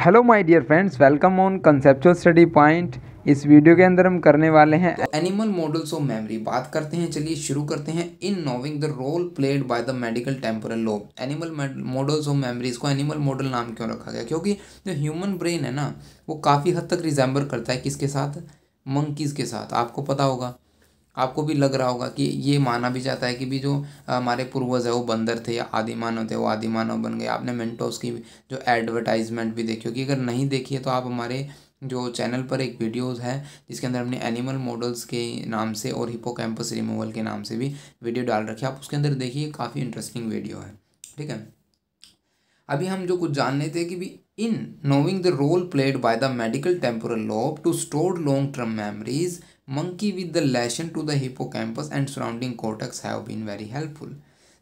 Hello my dear friends welcome on conceptual study point इस video के अंदर हम करने वाले हैं एनिमल मॉडल्स ऑफ मेमोरी बात करते हैं चलिए शुरू करते हैं in knowing the role played by the medical temporal lobe animal models of memory इसको एनिमल मॉडल नाम क्यों रखा गया क्योंकि जो ह्यूमन ब्रेन है ना वो काफ़ी हद तक रिजेंबर करता है किसके साथ मंकीज़ के साथ आपको पता होगा आपको भी लग रहा होगा कि ये माना भी जाता है कि भी जो हमारे पूर्वज है वो बंदर थे या आदि मानव थे वो आदि मानव बन गए आपने मिनटोस की जो एडवर्टाइजमेंट भी देखी होगी अगर नहीं देखी है तो आप हमारे जो चैनल पर एक वीडियोस है जिसके अंदर हमने एनिमल मॉडल्स के नाम से और हिपोकैम्पस रिमूवल के नाम से भी वीडियो डाल रखी है आप उसके अंदर देखिए काफ़ी इंटरेस्टिंग वीडियो है ठीक है अभी हम जो कुछ जान रहे थे कि भी in knowing the role played by the medical temporal lobe to store long term memories monkey with the lesion to the hippocampus and surrounding cortex have been very helpful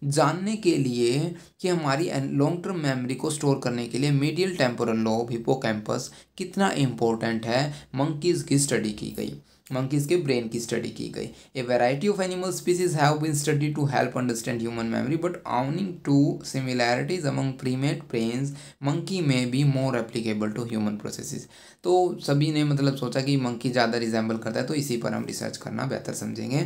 जानने के लिए कि हमारी लॉन्ग टर्म मेमोरी को store करने के लिए medial temporal lobe campus कितना इम्पोर्टेंट है मंकीज़ की स्टडी की गई मंकीज के ब्रेन की स्टडी की गई a variety of animal species have been study to help understand human memory but owing to similarities among primate brain monkey में भी more applicable to human processes तो सभी ने मतलब सोचा कि मंकी ज़्यादा रिजेंबल करता है तो इसी पर हम रिसर्च करना बेहतर समझेंगे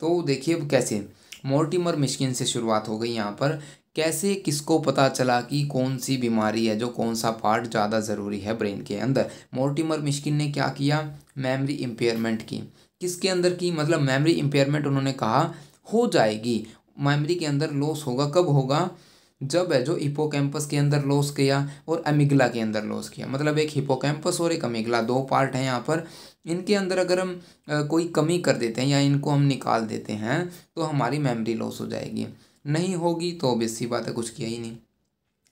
तो देखिए कैसे है? मोर्टिमर मिशकिन से शुरुआत हो गई यहाँ पर कैसे किसको पता चला कि कौन सी बीमारी है जो कौन सा पार्ट ज़्यादा ज़रूरी है ब्रेन के अंदर मोर्टिमर मिशकिन ने क्या किया मेमोरी इम्पेयरमेंट की किसके अंदर की मतलब मेमोरी इम्पेयरमेंट उन्होंने कहा हो जाएगी मेमोरी के अंदर लॉस होगा कब होगा जब है जो हिपोकैम्पस के अंदर लॉस किया और अमिगला के अंदर लॉस किया मतलब एक हिपोकैम्पस और एक अमिगला दो पार्ट हैं यहाँ पर इनके अंदर अगर हम कोई कमी कर देते हैं या इनको हम निकाल देते हैं तो हमारी मेमोरी लॉस हो जाएगी नहीं होगी तो ऑब्वियस सी बात है कुछ किया ही नहीं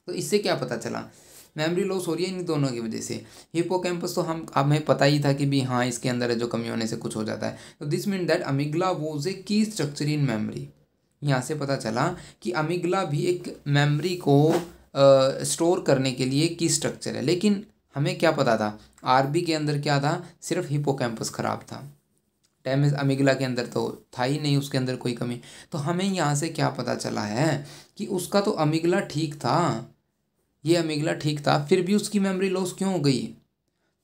तो इससे क्या पता चला मेमोरी लॉस हो रही है इन दोनों की वजह से कैंपस तो हम हमें पता ही था कि भी हाँ इसके अंदर है जो कमी होने से कुछ हो जाता है तो this mean that amygdala was a key structure in memory यहाँ से पता चला कि अमिगला भी एक मेमोरी को स्टोर करने के लिए की स्ट्रक्चर है लेकिन हमें क्या पता था आरबी के अंदर क्या था सिर्फ हिपोकैम्पस ख़राब था डैमेज अमिगला के अंदर तो था ही नहीं उसके अंदर कोई कमी तो हमें यहाँ से क्या पता चला है कि उसका तो अमिगला ठीक था ये अमिगला ठीक था फिर भी उसकी मेमोरी लॉस क्यों हो गई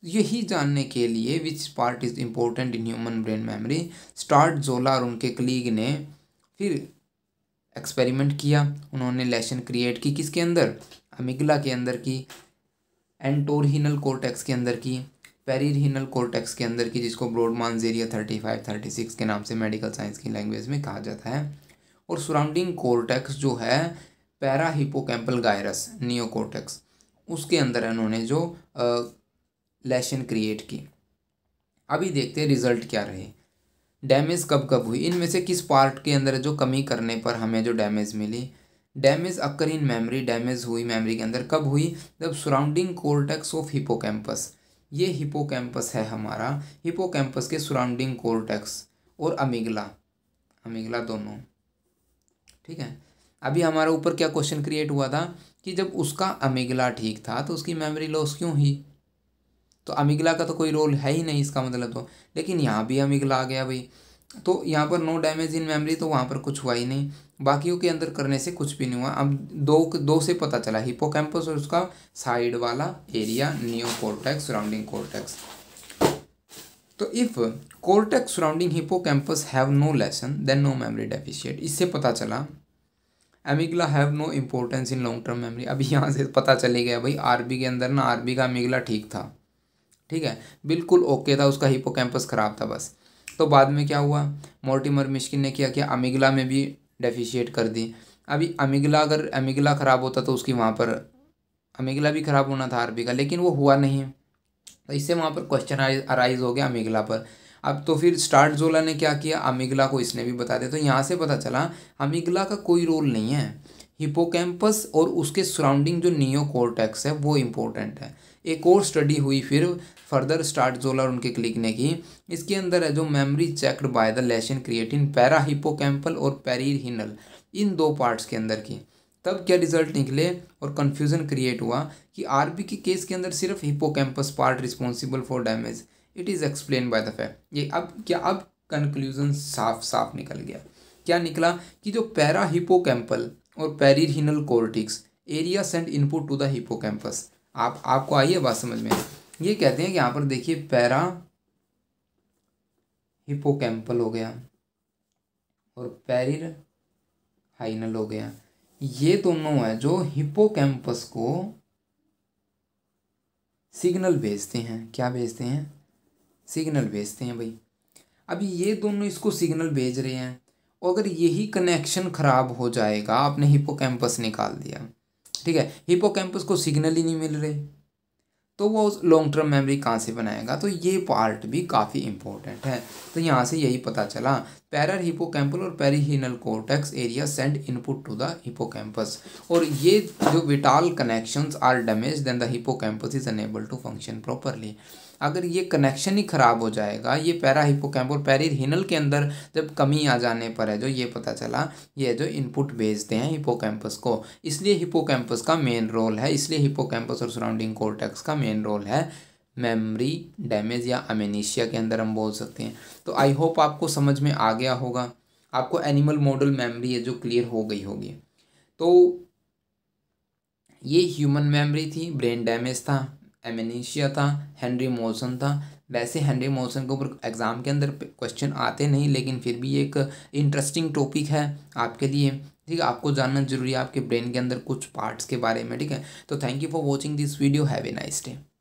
यही जानने के लिए which part is important in human brain memory start जोला और उनके क्लीग ने फिर एक्सपेरिमेंट किया उन्होंने लेसन क्रिएट की किसके अंदर अमिगला के अंदर की एंटोरहीनल कोर्टेक्स के अंदर की पेरीरहीनल कोर्टेक्स के अंदर की जिसको ब्रोड मानजेरिया थर्टी फाइव थर्टी सिक्स के नाम से मेडिकल साइंस की लैंग्वेज में कहा जाता है और सराउंडिंग कोर्टेक्स जो है parahippocampal gyrus neocortex उसके अंदर इन्होंने जो लेशन क्रिएट की अभी देखते हैं रिजल्ट क्या रहे डैमेज कब कब हुई इनमें से किस पार्ट के अंदर जो कमी करने पर हमें जो डैमेज मिली damage occur in memory damage हुई मेमरी के अंदर कब हुई जब सराउंडिंग कोर्टेक्स ऑफ हिपोकैम्पस ये हिपोकैम्पस है हमारा हिपोकैम्पस के सराउंडिंग कोर्टेक्स और अमिगला अमिगला दोनों ठीक है अभी हमारा ऊपर क्या क्वेश्चन क्रिएट हुआ था कि जब उसका अमिगला ठीक था तो उसकी मेमोरी लॉस क्यों हुई तो अमिगला का तो कोई रोल है ही नहीं इसका मतलब तो लेकिन यहाँ भी अमिगला आ गया भाई तो यहाँ पर नो डैमेज इन मेमोरी तो वहाँ पर कुछ हुआ ही नहीं बाकियों के अंदर करने से कुछ भी नहीं हुआ अब दो दो से पता चला हिपोकैम्पस और उसका साइड वाला area neocortex surrounding cortex तो if cortex surrounding hippocampus have no lesion then no memory deficit इससे पता चला amygdala have no importance in long term memory अभी यहाँ से पता चले गया भाई आरबी के अंदर ना आरबी का एमिगला ठीक था ठीक है बिल्कुल ओके था उसका हिपोकैम्पस ख़राब था बस तो बाद में क्या हुआ मोर्टिमर मिश्किन ने क्या किया अमिगला में भी डेफिशिएट कर दी अभी अमिगला अगर अमिगला ख़राब होता तो उसकी वहाँ पर अमिगला भी ख़राब होना था आरबी का लेकिन वो हुआ नहीं तो इससे वहाँ पर क्वेश्चन अराइज हो गया अमिगला पर अब तो फिर स्टार्ट जोला ने क्या किया अमिगला को इसने भी बता दिया तो यहाँ से पता चला अमिगला का कोई रोल नहीं है हिपोकैम्पस और उसके सराउंडिंग जो नियो कोर्टेक्स है वो इम्पोर्टेंट है एक और स्टडी हुई फिर फर्दर स्टार्ट जोला उनके क्लिक ने की इसके अंदर है जो memory checked by the lesion creating parahippocampal और हिनल इन दो पार्ट्स के अंदर की तब क्या रिजल्ट निकले और कन्फ्यूज़न क्रिएट हुआ कि आरबी के केस के अंदर सिर्फ hippocampus part responsible for damage it is explain by the fact ये अब क्या अब कंक्लूजन साफ साफ निकल गया क्या निकला कि जो पैरा हिपोकैम्पल और perirhinal cortex area send input to the hippocampus आप आपको आइए बात समझ में ये कहते हैं कि यहाँ पर देखिए पैरा हिपोकैम्पल हो गया और पैरिर हाइनल हो गया ये दोनों है जो हिपोकैम्पस को सिग्नल भेजते हैं क्या भेजते हैं सिग्नल भेजते हैं भाई अभी ये दोनों इसको सिग्नल भेज रहे हैं अगर यही कनेक्शन खराब हो जाएगा आपने हिपोकैम्पस निकाल दिया ठीक है हिपोकैम्पस को सिग्नल ही नहीं मिल रहे तो वो लॉन्ग टर्म मेमोरी कहाँ से बनाएगा तो ये पार्ट भी काफ़ी इम्पोर्टेंट है तो यहाँ से यही पता चला पैरर हिपोकैम्पल और perirhinal cortex area send input to the hippocampus और ये जो vital connections are damage then the hippocampus is unable to function properly अगर ये कनेक्शन ही ख़राब हो जाएगा ये पैरा हिपोकैम्प और पैरिर हिनल के अंदर जब कमी आ जाने पर है जो ये पता चला ये जो इनपुट भेजते हैं हिपोकैम्पस को इसलिए हिपोकैम्पस का मेन रोल है इसलिए हिपोकैम्पस और सराउंडिंग कोर्टेक्स का मेन रोल है मेमोरी डैमेज या अमेनीशिया के अंदर हम बोल सकते हैं तो आई होप आपको समझ में आ गया होगा आपको एनिमल मॉडल मेमोरी है जो क्लियर हो गई होगी तो ये ह्यूमन मेमोरी थी ब्रेन डैमेज था एमेनीशिया था हेनरी मोसन था वैसे हेनरी मोसन के ऊपर एग्ज़ाम के अंदर क्वेश्चन आते नहीं लेकिन फिर भी एक इंटरेस्टिंग टॉपिक है आपके लिए ठीक है आपको जानना जरूरी है आपके ब्रेन के अंदर कुछ पार्ट्स के बारे में ठीक है तो thank you for watching this video have a nice day